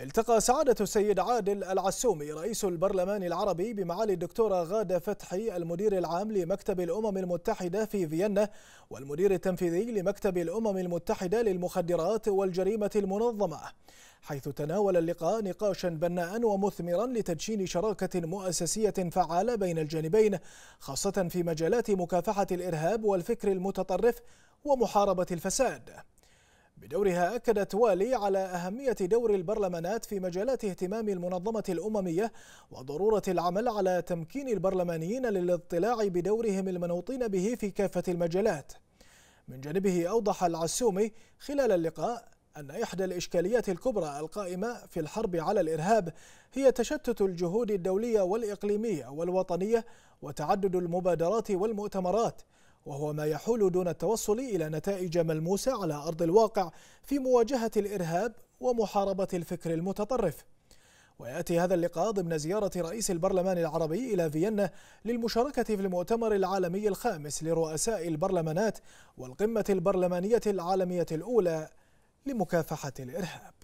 التقى سعادة السيد عادل العسومي رئيس البرلمان العربي بمعالي الدكتورة غادة فتحي المدير العام لمكتب الأمم المتحدة في فيينا والمدير التنفيذي لمكتب الأمم المتحدة للمخدرات والجريمة المنظمة حيث تناول اللقاء نقاشا بناء ومثمرا لتدشين شراكة مؤسسية فعالة بين الجانبين خاصة في مجالات مكافحة الإرهاب والفكر المتطرف ومحاربة الفساد بدورها أكدت والي على أهمية دور البرلمانات في مجالات اهتمام المنظمة الأممية وضرورة العمل على تمكين البرلمانيين للاطلاع بدورهم المنوطين به في كافة المجالات من جانبه أوضح العسومي خلال اللقاء أن إحدى الإشكاليات الكبرى القائمة في الحرب على الإرهاب هي تشتت الجهود الدولية والإقليمية والوطنية وتعدد المبادرات والمؤتمرات وهو ما يحول دون التوصل إلى نتائج ملموسة على أرض الواقع في مواجهة الإرهاب ومحاربة الفكر المتطرف ويأتي هذا اللقاء ضمن زيارة رئيس البرلمان العربي إلى فيينا للمشاركة في المؤتمر العالمي الخامس لرؤساء البرلمانات والقمة البرلمانية العالمية الأولى لمكافحة الإرهاب